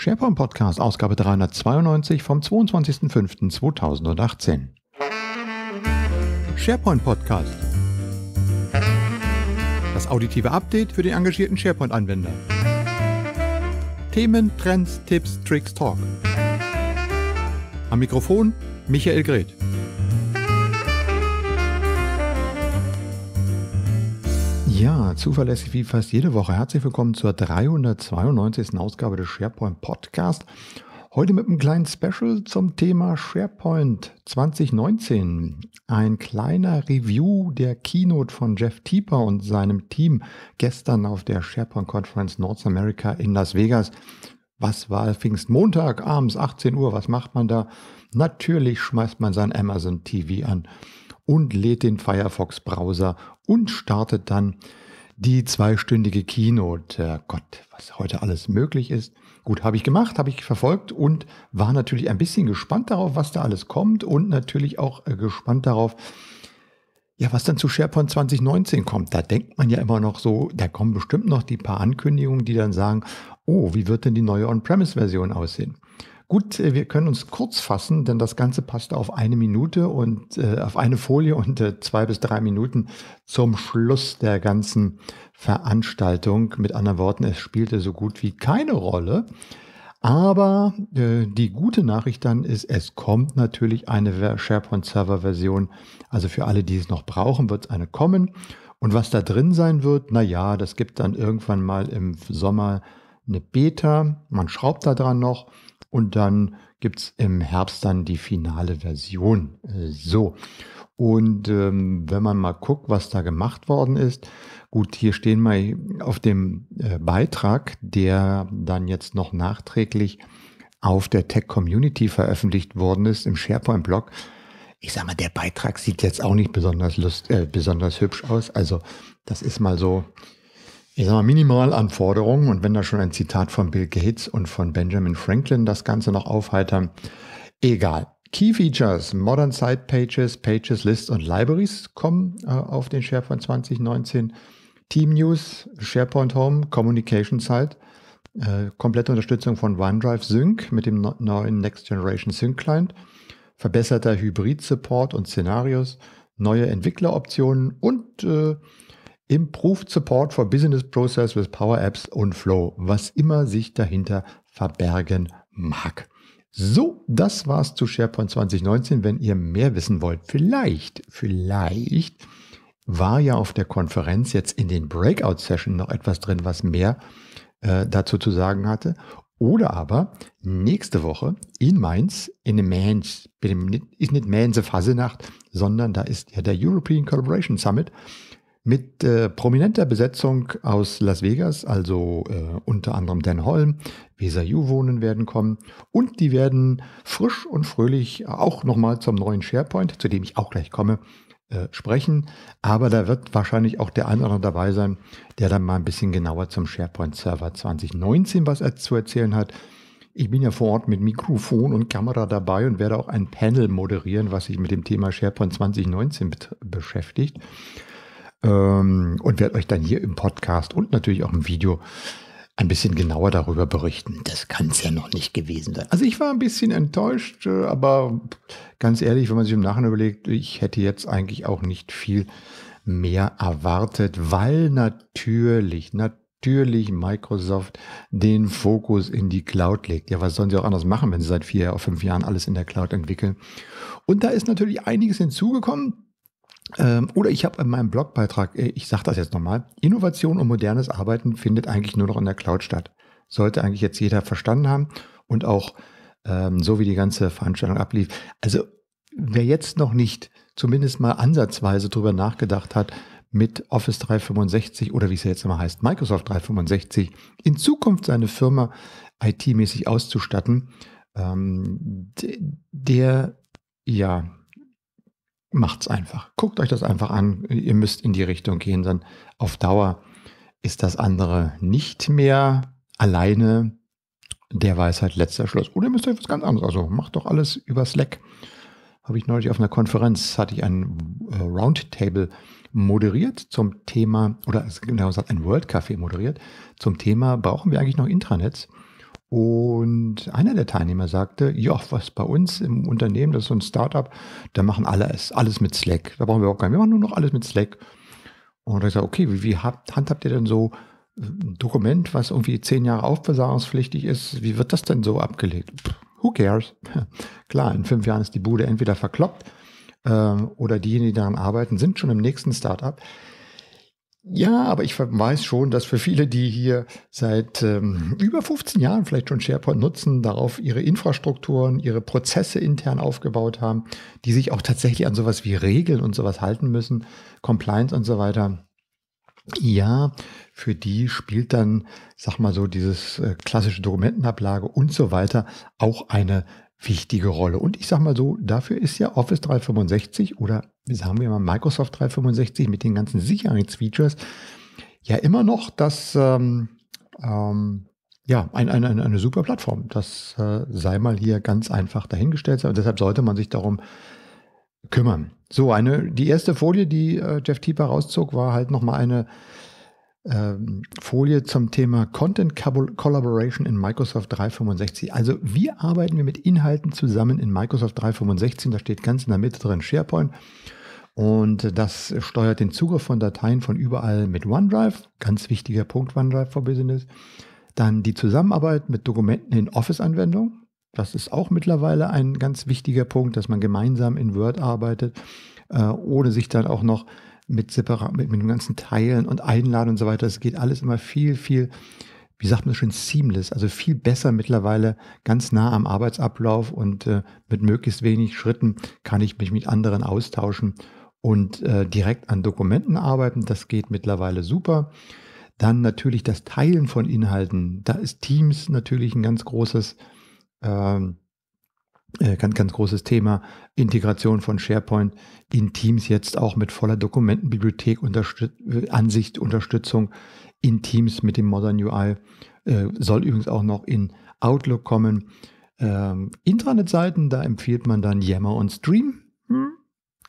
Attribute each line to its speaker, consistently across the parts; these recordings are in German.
Speaker 1: SharePoint Podcast, Ausgabe 392 vom 22.05.2018. SharePoint Podcast. Das auditive Update für den engagierten SharePoint-Anwender. Themen, Trends, Tipps, Tricks, Talk. Am Mikrofon Michael Greth. Ja, zuverlässig wie fast jede Woche. Herzlich willkommen zur 392. Ausgabe des SharePoint Podcast. Heute mit einem kleinen Special zum Thema SharePoint 2019. Ein kleiner Review der Keynote von Jeff Tieper und seinem Team gestern auf der SharePoint Conference North America in Las Vegas. Was war Pfingstmontag abends 18 Uhr? Was macht man da? Natürlich schmeißt man sein Amazon TV an und lädt den Firefox-Browser und startet dann die zweistündige Keynote. Gott, was heute alles möglich ist. Gut, habe ich gemacht, habe ich verfolgt und war natürlich ein bisschen gespannt darauf, was da alles kommt und natürlich auch äh, gespannt darauf, ja, was dann zu SharePoint 2019 kommt. Da denkt man ja immer noch so, da kommen bestimmt noch die paar Ankündigungen, die dann sagen, oh, wie wird denn die neue On-Premise-Version aussehen? Gut, äh, wir können uns kurz fassen, denn das Ganze passt auf eine Minute und äh, auf eine Folie und äh, zwei bis drei Minuten zum Schluss der ganzen Veranstaltung. Mit anderen Worten, es spielte so gut wie keine Rolle. Aber äh, die gute Nachricht dann ist, es kommt natürlich eine SharePoint Server Version. Also für alle, die es noch brauchen, wird es eine kommen. Und was da drin sein wird, naja, das gibt dann irgendwann mal im Sommer eine Beta. Man schraubt da dran noch und dann gibt es im Herbst dann die finale Version. So. Und ähm, wenn man mal guckt, was da gemacht worden ist, gut, hier stehen wir auf dem äh, Beitrag, der dann jetzt noch nachträglich auf der Tech Community veröffentlicht worden ist, im SharePoint-Blog. Ich sag mal, der Beitrag sieht jetzt auch nicht besonders, lust, äh, besonders hübsch aus. Also, das ist mal so, ich sag mal, Minimalanforderungen. Und wenn da schon ein Zitat von Bill Gates und von Benjamin Franklin das Ganze noch aufheitern, egal. Key Features, Modern Site Pages, Pages, Lists und Libraries kommen äh, auf den SharePoint 2019. Team News, SharePoint Home, Communication Site, äh, komplette Unterstützung von OneDrive Sync mit dem no neuen Next Generation Sync Client, verbesserter Hybrid Support und Szenarios, neue Entwickleroptionen und äh, Improved Support for Business Process with Power Apps und Flow, was immer sich dahinter verbergen mag. So, das war's zu SharePoint 2019. Wenn ihr mehr wissen wollt, vielleicht, vielleicht war ja auf der Konferenz jetzt in den Breakout-Sessions noch etwas drin, was mehr äh, dazu zu sagen hatte. Oder aber nächste Woche in Mainz, in dem Mainz, ist nicht Mainz Fasenacht, sondern da ist ja der European Collaboration Summit mit äh, prominenter Besetzung aus Las Vegas, also äh, unter anderem Dan Holm, Weser Juwonen werden kommen und die werden frisch und fröhlich auch nochmal zum neuen SharePoint, zu dem ich auch gleich komme, äh, sprechen. Aber da wird wahrscheinlich auch der eine oder andere dabei sein, der dann mal ein bisschen genauer zum SharePoint Server 2019 was er zu erzählen hat. Ich bin ja vor Ort mit Mikrofon und Kamera dabei und werde auch ein Panel moderieren, was sich mit dem Thema SharePoint 2019 beschäftigt ähm, und werde euch dann hier im Podcast und natürlich auch im Video ein bisschen genauer darüber berichten. Das kann es ja noch nicht gewesen sein. Also ich war ein bisschen enttäuscht, äh, aber ganz ehrlich, wenn man sich im Nachhinein überlegt, ich hätte jetzt eigentlich auch nicht viel mehr erwartet, weil natürlich, natürlich Microsoft den Fokus in die Cloud legt. Ja, was sollen sie auch anders machen, wenn sie seit vier oder fünf Jahren alles in der Cloud entwickeln? Und da ist natürlich einiges hinzugekommen ähm, oder ich habe in meinem Blogbeitrag, äh, ich sage das jetzt nochmal, Innovation und modernes Arbeiten findet eigentlich nur noch in der Cloud statt. Sollte eigentlich jetzt jeder verstanden haben und auch ähm, so wie die ganze Veranstaltung ablief. Also wer jetzt noch nicht zumindest mal ansatzweise drüber nachgedacht hat, mit Office 365 oder wie es jetzt immer heißt, Microsoft 365 in Zukunft seine Firma IT-mäßig auszustatten, ähm, der ja macht's einfach. Guckt euch das einfach an. Ihr müsst in die Richtung gehen, dann auf Dauer ist das andere nicht mehr alleine der Weisheit letzter Schluss. Oder ihr müsst euch was ganz anderes. Also macht doch alles über Slack. Habe ich neulich auf einer Konferenz, hatte ich ein äh, Roundtable moderiert zum Thema, oder genau gesagt, ein World Café moderiert, zum Thema, brauchen wir eigentlich noch Intranets? Und einer der Teilnehmer sagte, ja, was bei uns im Unternehmen, das ist so ein Startup, da machen alle es, alles mit Slack. Da brauchen wir auch gar nicht, wir machen nur noch alles mit Slack. Und ich sage, okay, wie, wie habt, handhabt ihr denn so äh, ein Dokument, was irgendwie zehn Jahre aufbewahrungspflichtig ist? Wie wird das denn so abgelegt? who cares? Klar, in fünf Jahren ist die Bude entweder verkloppt ähm, oder diejenigen, die daran arbeiten, sind schon im nächsten Startup. Ja, aber ich weiß schon, dass für viele, die hier seit ähm, über 15 Jahren vielleicht schon SharePoint nutzen, darauf ihre Infrastrukturen, ihre Prozesse intern aufgebaut haben, die sich auch tatsächlich an sowas wie Regeln und sowas halten müssen, Compliance und so weiter. Ja, für die spielt dann, sag mal so, dieses äh, klassische Dokumentenablage und so weiter auch eine wichtige Rolle. Und ich sage mal so, dafür ist ja Office 365 oder sagen wir mal Microsoft 365 mit den ganzen Sicherheitsfeatures ja immer noch das, ähm, ähm, ja, ein, ein, ein, eine super Plattform. Das äh, sei mal hier ganz einfach dahingestellt. Und deshalb sollte man sich darum kümmern. So, eine, die erste Folie, die äh, Jeff Tieper rauszog, war halt nochmal eine ähm, Folie zum Thema Content Collaboration in Microsoft 365. Also wie arbeiten wir mit Inhalten zusammen in Microsoft 365? Da steht ganz in der Mitte drin SharePoint. Und das steuert den Zugriff von Dateien von überall mit OneDrive. Ganz wichtiger Punkt OneDrive for Business. Dann die Zusammenarbeit mit Dokumenten in Office-Anwendungen. Das ist auch mittlerweile ein ganz wichtiger Punkt, dass man gemeinsam in Word arbeitet, äh, ohne sich dann auch noch mit separat, mit, mit dem ganzen Teilen und Einladen und so weiter. Es geht alles immer viel, viel, wie sagt man schon, seamless, also viel besser mittlerweile ganz nah am Arbeitsablauf und äh, mit möglichst wenig Schritten kann ich mich mit anderen austauschen und äh, direkt an Dokumenten arbeiten. Das geht mittlerweile super. Dann natürlich das Teilen von Inhalten. Da ist Teams natürlich ein ganz großes ähm, äh, ganz, ganz großes Thema. Integration von SharePoint in Teams jetzt auch mit voller Dokumentenbibliothek, Unterstüt äh, Ansicht, Unterstützung in Teams mit dem Modern UI. Äh, soll übrigens auch noch in Outlook kommen. Ähm, Intranet-Seiten, da empfiehlt man dann Yammer und Stream. Hm.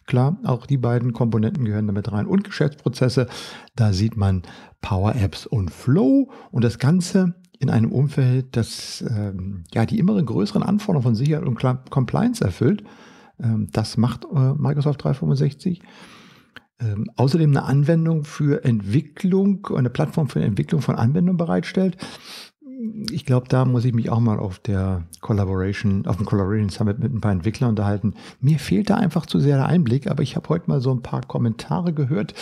Speaker 1: Klar, auch die beiden Komponenten gehören damit rein. Und Geschäftsprozesse, da sieht man Power Apps und Flow. Und das Ganze in einem Umfeld, das ähm, ja die immer größeren Anforderungen von Sicherheit und Compliance erfüllt. Ähm, das macht äh, Microsoft 365. Ähm, außerdem eine Anwendung für Entwicklung, eine Plattform für Entwicklung von Anwendungen bereitstellt. Ich glaube, da muss ich mich auch mal auf der Collaboration, auf dem Collaboration Summit mit ein paar Entwicklern unterhalten. Mir fehlt da einfach zu sehr der Einblick, aber ich habe heute mal so ein paar Kommentare gehört,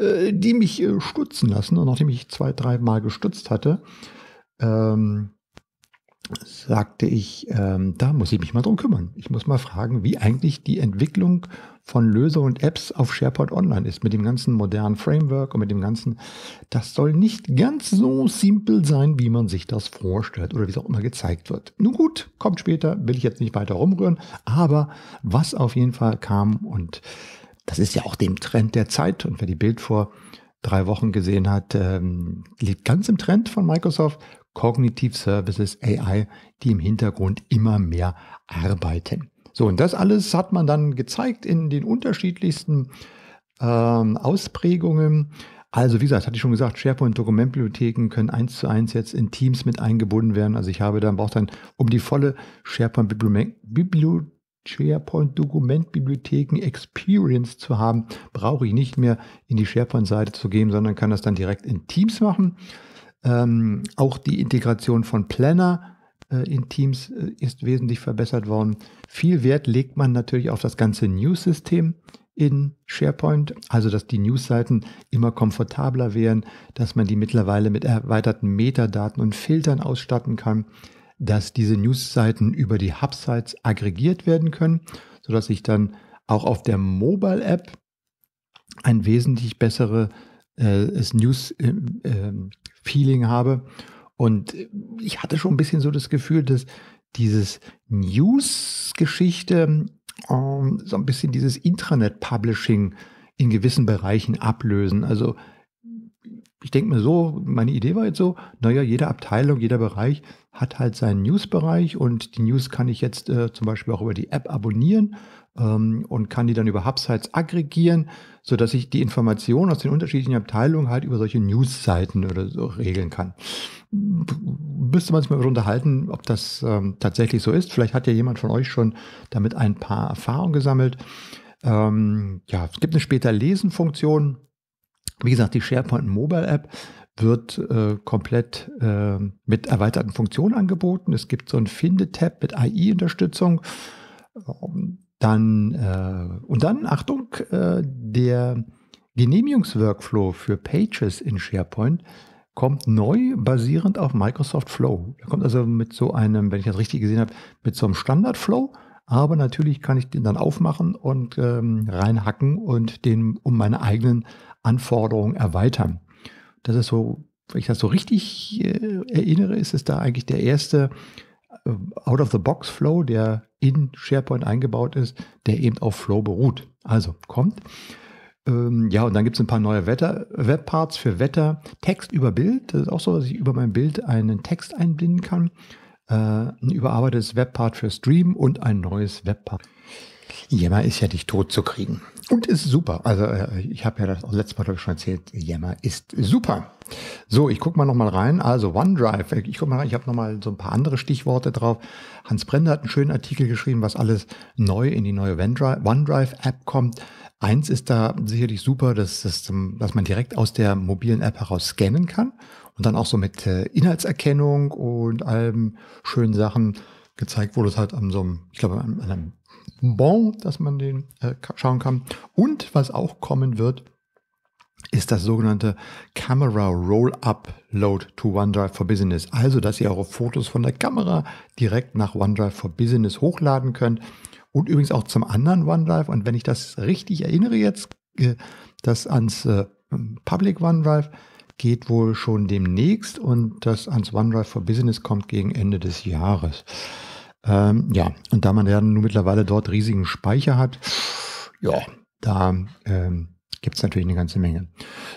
Speaker 1: äh, die mich äh, stutzen lassen und nachdem ich zwei, drei Mal gestutzt hatte, ähm, sagte ich, ähm, da muss ich mich mal drum kümmern. Ich muss mal fragen, wie eigentlich die Entwicklung von Löser und Apps auf SharePoint Online ist, mit dem ganzen modernen Framework und mit dem ganzen, das soll nicht ganz so simpel sein, wie man sich das vorstellt oder wie es auch immer gezeigt wird. Nun gut, kommt später, will ich jetzt nicht weiter rumrühren, aber was auf jeden Fall kam und das ist ja auch dem Trend der Zeit und wer die Bild vor drei Wochen gesehen hat, ähm, liegt ganz im Trend von Microsoft, Cognitive Services AI, die im Hintergrund immer mehr arbeiten. So, und das alles hat man dann gezeigt in den unterschiedlichsten ähm, Ausprägungen. Also, wie gesagt, hatte ich schon gesagt, SharePoint-Dokumentbibliotheken können eins zu eins jetzt in Teams mit eingebunden werden. Also ich habe dann, braucht dann, um die volle sharepoint SharePoint-Dokumentbibliotheken Experience zu haben, brauche ich nicht mehr in die SharePoint-Seite zu gehen, sondern kann das dann direkt in Teams machen. Ähm, auch die Integration von Planner äh, in Teams äh, ist wesentlich verbessert worden. Viel Wert legt man natürlich auf das ganze News-System in SharePoint, also dass die News-Seiten immer komfortabler wären, dass man die mittlerweile mit erweiterten Metadaten und Filtern ausstatten kann, dass diese News-Seiten über die Hub-Sites aggregiert werden können, sodass ich dann auch auf der Mobile-App ein wesentlich besseres äh, News, äh, äh, Feeling habe. Und ich hatte schon ein bisschen so das Gefühl, dass dieses News-Geschichte ähm, so ein bisschen dieses Intranet-Publishing in gewissen Bereichen ablösen. Also ich denke mir so, meine Idee war jetzt so, naja, jede Abteilung, jeder Bereich hat halt seinen News-Bereich und die News kann ich jetzt äh, zum Beispiel auch über die App abonnieren ähm, und kann die dann über Hubsites aggregieren, sodass ich die Informationen aus den unterschiedlichen Abteilungen halt über solche News-Seiten oder so regeln kann. Müsste man sich mal unterhalten, ob das ähm, tatsächlich so ist. Vielleicht hat ja jemand von euch schon damit ein paar Erfahrungen gesammelt. Ähm, ja, es gibt eine später Lesen-Funktion wie gesagt, die SharePoint Mobile App wird äh, komplett äh, mit erweiterten Funktionen angeboten. Es gibt so ein Finde-Tab mit AI-Unterstützung. Ähm, dann, äh, und dann, Achtung, äh, der Genehmigungsworkflow für Pages in SharePoint kommt neu basierend auf Microsoft Flow. Er kommt also mit so einem, wenn ich das richtig gesehen habe, mit so einem Standard-Flow. Aber natürlich kann ich den dann aufmachen und ähm, reinhacken und den um meine eigenen Anforderungen erweitern. Das ist so, wenn ich das so richtig äh, erinnere, ist es da eigentlich der erste äh, Out-of-the-Box-Flow, der in SharePoint eingebaut ist, der eben auf Flow beruht. Also kommt. Ähm, ja, und dann gibt es ein paar neue Wetter, Webparts für Wetter, Text über Bild. Das ist auch so, dass ich über mein Bild einen Text einblenden kann. Äh, ein überarbeitetes Webpart für Stream und ein neues Webpart. Jammer ist ja dich tot zu kriegen. Und ist super. Also äh, ich habe ja das letzte Mal schon erzählt, Jammer ist super. So, ich gucke mal nochmal rein. Also OneDrive, ich guck mal rein, ich habe nochmal so ein paar andere Stichworte drauf. Hans Brender hat einen schönen Artikel geschrieben, was alles neu in die neue OneDrive-App kommt. Eins ist da sicherlich super, dass, dass, dass man direkt aus der mobilen App heraus scannen kann und dann auch so mit äh, Inhaltserkennung und allem schönen Sachen gezeigt wurde es halt an so einem, ich glaube, an einem Bon, dass man den äh, schauen kann. Und was auch kommen wird, ist das sogenannte Camera Roll Upload to OneDrive for Business. Also, dass ihr eure Fotos von der Kamera direkt nach OneDrive for Business hochladen könnt und übrigens auch zum anderen OneDrive. Und wenn ich das richtig erinnere jetzt, äh, das ans äh, Public OneDrive geht wohl schon demnächst und das ans OneDrive for Business kommt gegen Ende des Jahres. Ähm, ja, und da man ja nun mittlerweile dort riesigen Speicher hat, ja, da ähm, gibt es natürlich eine ganze Menge.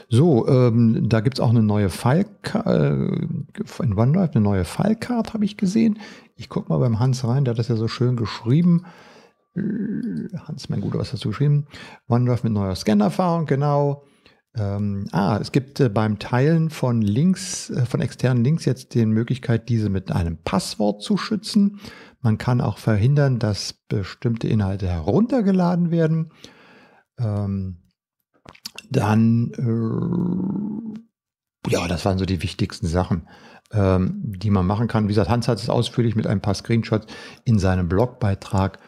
Speaker 1: So, ähm, da gibt es auch eine neue File äh, in OneDrive, eine neue Filecard habe ich gesehen. Ich gucke mal beim Hans rein, der hat das ja so schön geschrieben. Äh, Hans, mein Guter, was hast du geschrieben? OneDrive mit neuer Scan-Erfahrung, genau. Ähm, ah, es gibt äh, beim Teilen von Links, äh, von externen Links jetzt die Möglichkeit, diese mit einem Passwort zu schützen. Man kann auch verhindern, dass bestimmte Inhalte heruntergeladen werden. Ähm, dann, äh, ja, das waren so die wichtigsten Sachen, ähm, die man machen kann. Wie gesagt, Hans hat es ausführlich mit ein paar Screenshots in seinem Blogbeitrag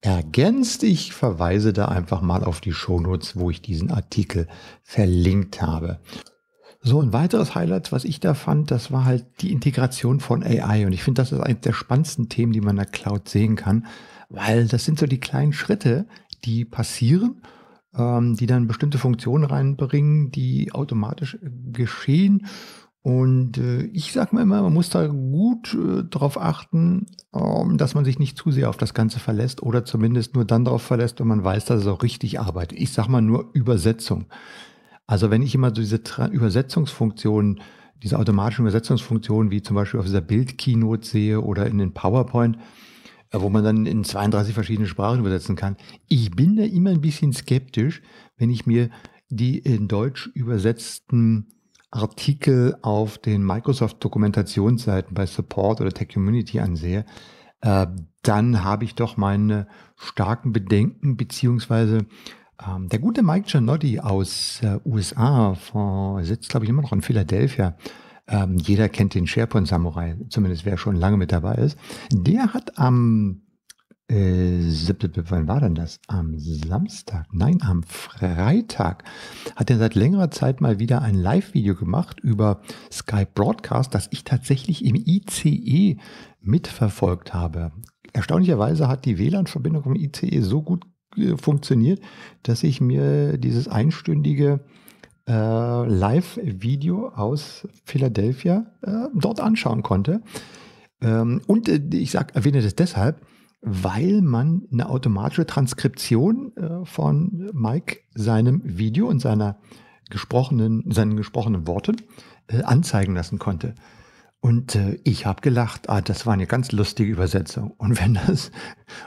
Speaker 1: ergänzt. Ich verweise da einfach mal auf die Shownotes, wo ich diesen Artikel verlinkt habe. So, ein weiteres Highlight, was ich da fand, das war halt die Integration von AI. Und ich finde, das ist eines der spannendsten Themen, die man in der Cloud sehen kann, weil das sind so die kleinen Schritte, die passieren, ähm, die dann bestimmte Funktionen reinbringen, die automatisch äh, geschehen. Und äh, ich sage mir immer, man muss da gut äh, darauf achten, ähm, dass man sich nicht zu sehr auf das Ganze verlässt oder zumindest nur dann darauf verlässt, wenn man weiß, dass es auch richtig arbeitet. Ich sage mal nur Übersetzung. Also wenn ich immer so diese Tra Übersetzungsfunktionen, diese automatischen Übersetzungsfunktionen, wie zum Beispiel auf dieser Bild-Keynote sehe oder in den PowerPoint, äh, wo man dann in 32 verschiedene Sprachen übersetzen kann. Ich bin da immer ein bisschen skeptisch, wenn ich mir die in Deutsch übersetzten Artikel auf den Microsoft-Dokumentationsseiten bei Support oder Tech Community ansehe, äh, dann habe ich doch meine starken Bedenken beziehungsweise ähm, der gute Mike Giannotti aus äh, USA von, sitzt, glaube ich, immer noch in Philadelphia. Ähm, jeder kennt den SharePoint Samurai, zumindest wer schon lange mit dabei ist. Der hat am, äh, wann war denn das? Am Samstag, nein, am Freitag hat er seit längerer Zeit mal wieder ein Live-Video gemacht über Skype Broadcast, das ich tatsächlich im ICE mitverfolgt habe. Erstaunlicherweise hat die WLAN-Verbindung im ICE so gut äh, funktioniert, dass ich mir dieses einstündige äh, Live-Video aus Philadelphia äh, dort anschauen konnte. Ähm, und äh, ich sag, erwähne das deshalb, weil man eine automatische Transkription äh, von Mike seinem Video und seiner gesprochenen, seinen gesprochenen Worten äh, anzeigen lassen konnte. Und äh, ich habe gelacht, ah, das war eine ganz lustige Übersetzung. Und wenn das,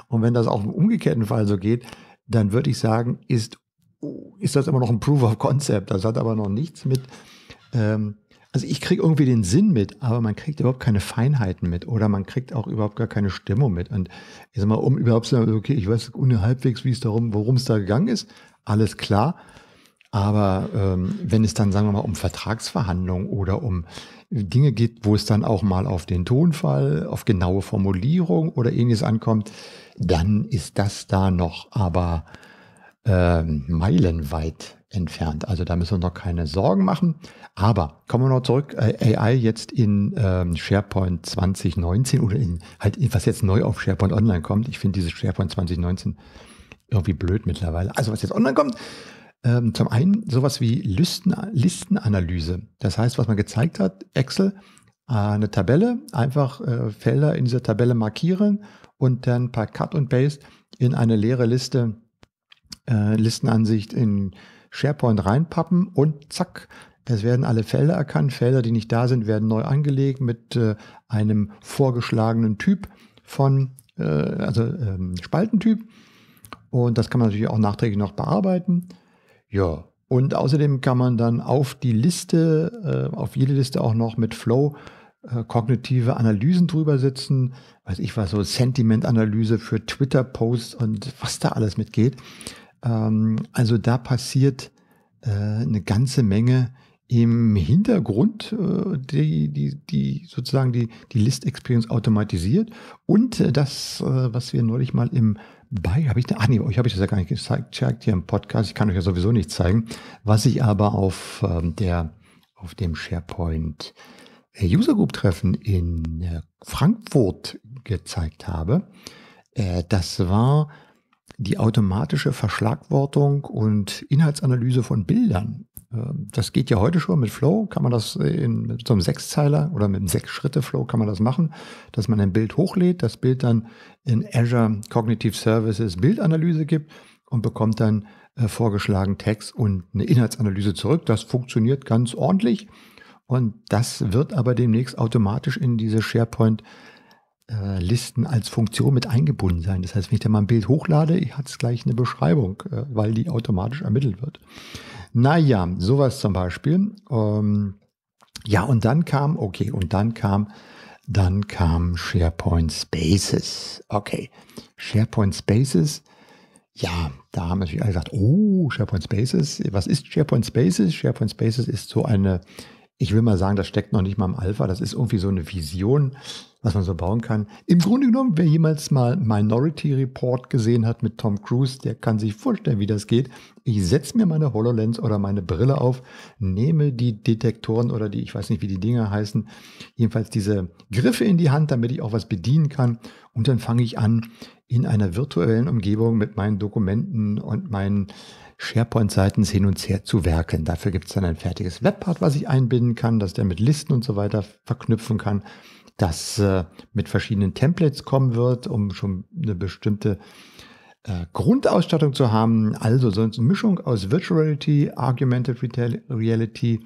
Speaker 1: und wenn das auch im umgekehrten Fall so geht, dann würde ich sagen, ist, ist das immer noch ein Proof of Concept. Das hat aber noch nichts mit. Ähm, also ich kriege irgendwie den Sinn mit, aber man kriegt überhaupt keine Feinheiten mit oder man kriegt auch überhaupt gar keine Stimmung mit. Und ich sag mal, um überhaupt zu sagen, okay, ich weiß ohne halbwegs, wie es darum, worum es da gegangen ist, alles klar. Aber ähm, wenn es dann, sagen wir mal, um Vertragsverhandlungen oder um Dinge geht, wo es dann auch mal auf den Tonfall, auf genaue Formulierung oder ähnliches ankommt, dann ist das da noch aber äh, meilenweit entfernt. Also da müssen wir noch keine Sorgen machen. Aber kommen wir noch zurück, äh, AI jetzt in äh, SharePoint 2019 oder in halt, was jetzt neu auf SharePoint Online kommt. Ich finde dieses SharePoint 2019 irgendwie blöd mittlerweile. Also was jetzt online kommt, ähm, zum einen sowas wie Listen, Listenanalyse. Das heißt, was man gezeigt hat, Excel, äh, eine Tabelle, einfach äh, Felder in dieser Tabelle markieren und dann per Cut und Paste in eine leere Liste, äh, Listenansicht in SharePoint reinpappen und zack, es werden alle Felder erkannt. Felder, die nicht da sind, werden neu angelegt mit äh, einem vorgeschlagenen Typ von, äh, also ähm, Spaltentyp. Und das kann man natürlich auch nachträglich noch bearbeiten. Ja. Und außerdem kann man dann auf die Liste, äh, auf jede Liste auch noch mit Flow äh, kognitive Analysen drüber setzen. Weiß ich was, so Sentiment-Analyse für Twitter-Posts und was da alles mitgeht. Ähm, also da passiert äh, eine ganze Menge im Hintergrund äh, die, die, die sozusagen die, die List Experience automatisiert und äh, das, äh, was wir neulich mal im bei, habe ich, ach nee, euch habe ich das ja gar nicht gezeigt, zeigt hier im Podcast, ich kann euch ja sowieso nicht zeigen, was ich aber auf ähm, der, auf dem SharePoint äh, User Group Treffen in äh, Frankfurt gezeigt habe. Äh, das war die automatische Verschlagwortung und Inhaltsanalyse von Bildern ähm, das geht ja heute schon mit Flow, kann man das äh, in, mit so einem Sechszeiler oder mit einem Sechs-Schritte-Flow kann man das machen, dass man ein Bild hochlädt, das Bild dann in Azure Cognitive Services Bildanalyse gibt und bekommt dann äh, vorgeschlagen Text und eine Inhaltsanalyse zurück. Das funktioniert ganz ordentlich und das wird aber demnächst automatisch in diese SharePoint äh, Listen als Funktion mit eingebunden sein. Das heißt, wenn ich da mal ein Bild hochlade, hat es gleich eine Beschreibung, äh, weil die automatisch ermittelt wird. Naja, sowas zum Beispiel. Ähm, ja, und dann kam, okay, und dann kam, dann kam SharePoint Spaces. Okay, SharePoint Spaces. Ja, da haben natürlich alle gesagt, oh, SharePoint Spaces. Was ist SharePoint Spaces? SharePoint Spaces ist so eine ich will mal sagen, das steckt noch nicht mal im Alpha, das ist irgendwie so eine Vision, was man so bauen kann. Im Grunde genommen, wer jemals mal Minority Report gesehen hat mit Tom Cruise, der kann sich vorstellen, wie das geht. Ich setze mir meine HoloLens oder meine Brille auf, nehme die Detektoren oder die, ich weiß nicht, wie die Dinger heißen, jedenfalls diese Griffe in die Hand, damit ich auch was bedienen kann. Und dann fange ich an, in einer virtuellen Umgebung mit meinen Dokumenten und meinen sharepoint seiten hin und her zu werken. Dafür gibt es dann ein fertiges Webpart, was ich einbinden kann, dass der mit Listen und so weiter verknüpfen kann, das äh, mit verschiedenen Templates kommen wird, um schon eine bestimmte äh, Grundausstattung zu haben. Also sonst eine Mischung aus Virtuality, Argumented Reality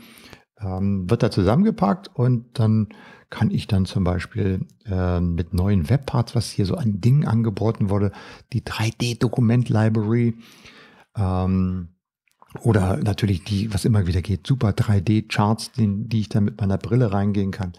Speaker 1: ähm, wird da zusammengepackt und dann kann ich dann zum Beispiel äh, mit neuen Webparts, was hier so an Dingen angeboten wurde, die 3D-Dokument-Library ähm, oder natürlich die, was immer wieder geht, super 3D-Charts, die ich dann mit meiner Brille reingehen kann.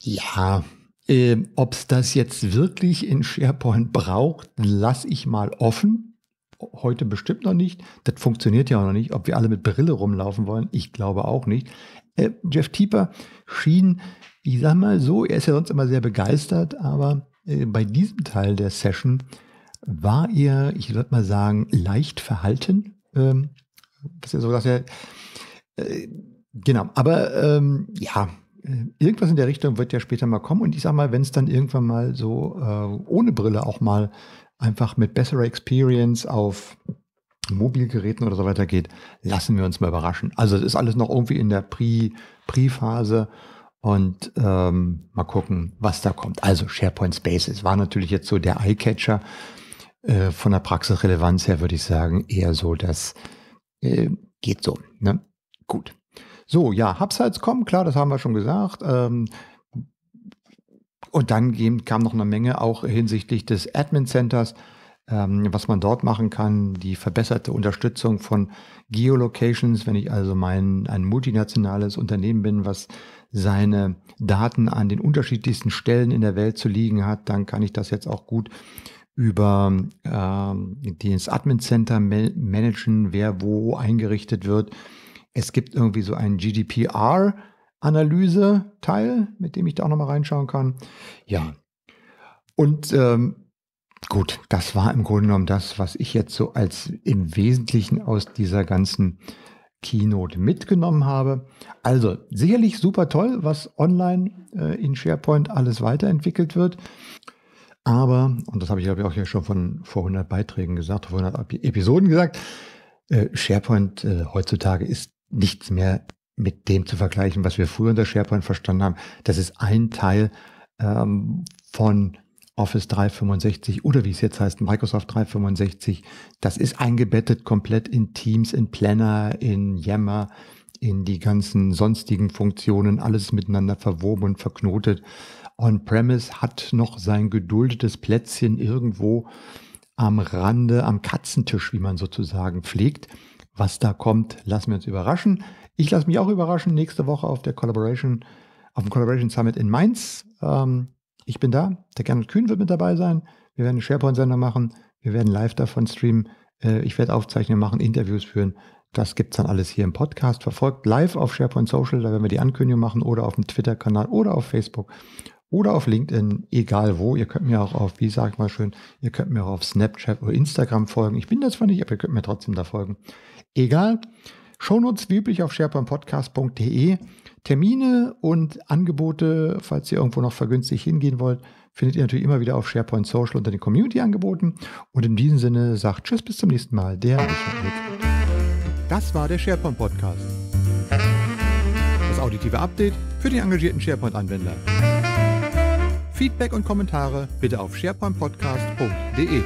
Speaker 1: Ja, äh, ob es das jetzt wirklich in SharePoint braucht, lasse ich mal offen. Heute bestimmt noch nicht. Das funktioniert ja auch noch nicht. Ob wir alle mit Brille rumlaufen wollen, ich glaube auch nicht. Äh, Jeff Tieper schien, ich sag mal so, er ist ja sonst immer sehr begeistert, aber äh, bei diesem Teil der Session war ihr, ich würde mal sagen, leicht verhalten? Ähm, was ihr so gesagt habt. Äh, genau, aber ähm, ja, äh, irgendwas in der Richtung wird ja später mal kommen. Und ich sag mal, wenn es dann irgendwann mal so äh, ohne Brille auch mal einfach mit besserer Experience auf Mobilgeräten oder so weiter geht, lassen wir uns mal überraschen. Also es ist alles noch irgendwie in der Pre-Phase und ähm, mal gucken, was da kommt. Also SharePoint Spaces war natürlich jetzt so der Eyecatcher. catcher äh, von der Praxisrelevanz her würde ich sagen, eher so, das äh, geht so. Ne? Gut. So, ja, Hubsites kommen, klar, das haben wir schon gesagt. Ähm, und dann kam noch eine Menge auch hinsichtlich des Admin Centers, ähm, was man dort machen kann, die verbesserte Unterstützung von Geolocations, wenn ich also mein, ein multinationales Unternehmen bin, was seine Daten an den unterschiedlichsten Stellen in der Welt zu liegen hat, dann kann ich das jetzt auch gut über ähm, das Admin Center managen, wer wo eingerichtet wird. Es gibt irgendwie so einen GDPR-Analyse-Teil, mit dem ich da auch nochmal reinschauen kann. Ja. Und ähm, gut, das war im Grunde genommen das, was ich jetzt so als im Wesentlichen aus dieser ganzen Keynote mitgenommen habe. Also sicherlich super toll, was online äh, in SharePoint alles weiterentwickelt wird. Aber, und das habe ich, glaube ich, auch hier schon von vor 100 Beiträgen gesagt, vor 100 Episoden gesagt, äh, SharePoint äh, heutzutage ist nichts mehr mit dem zu vergleichen, was wir früher unter SharePoint verstanden haben. Das ist ein Teil ähm, von Office 365 oder wie es jetzt heißt, Microsoft 365. Das ist eingebettet komplett in Teams, in Planner, in Yammer, in die ganzen sonstigen Funktionen, alles miteinander verwoben und verknotet. On-Premise hat noch sein geduldetes Plätzchen irgendwo am Rande, am Katzentisch, wie man sozusagen pflegt. Was da kommt, lassen wir uns überraschen. Ich lasse mich auch überraschen nächste Woche auf der Collaboration, auf dem Collaboration Summit in Mainz. Ähm, ich bin da. Der Gernot Kühn wird mit dabei sein. Wir werden eine sharepoint sender machen. Wir werden live davon streamen. Äh, ich werde Aufzeichnungen machen, Interviews führen. Das gibt es dann alles hier im Podcast. Verfolgt live auf SharePoint Social, da werden wir die Ankündigung machen oder auf dem Twitter-Kanal oder auf Facebook oder auf LinkedIn, egal wo. Ihr könnt mir auch auf, wie sagt man schön, ihr könnt mir auch auf Snapchat oder Instagram folgen. Ich bin das zwar nicht, aber ihr könnt mir trotzdem da folgen. Egal. Shownotes wie üblich auf sharepointpodcast.de. Termine und Angebote, falls ihr irgendwo noch vergünstigt hingehen wollt, findet ihr natürlich immer wieder auf SharePoint Social unter den Community-Angeboten. Und in diesem Sinne sagt Tschüss, bis zum nächsten Mal. Der Richard Wick. Das war der SharePoint Podcast. Das auditive Update für den engagierten SharePoint-Anwender. Feedback und Kommentare bitte auf sharepointpodcast.de.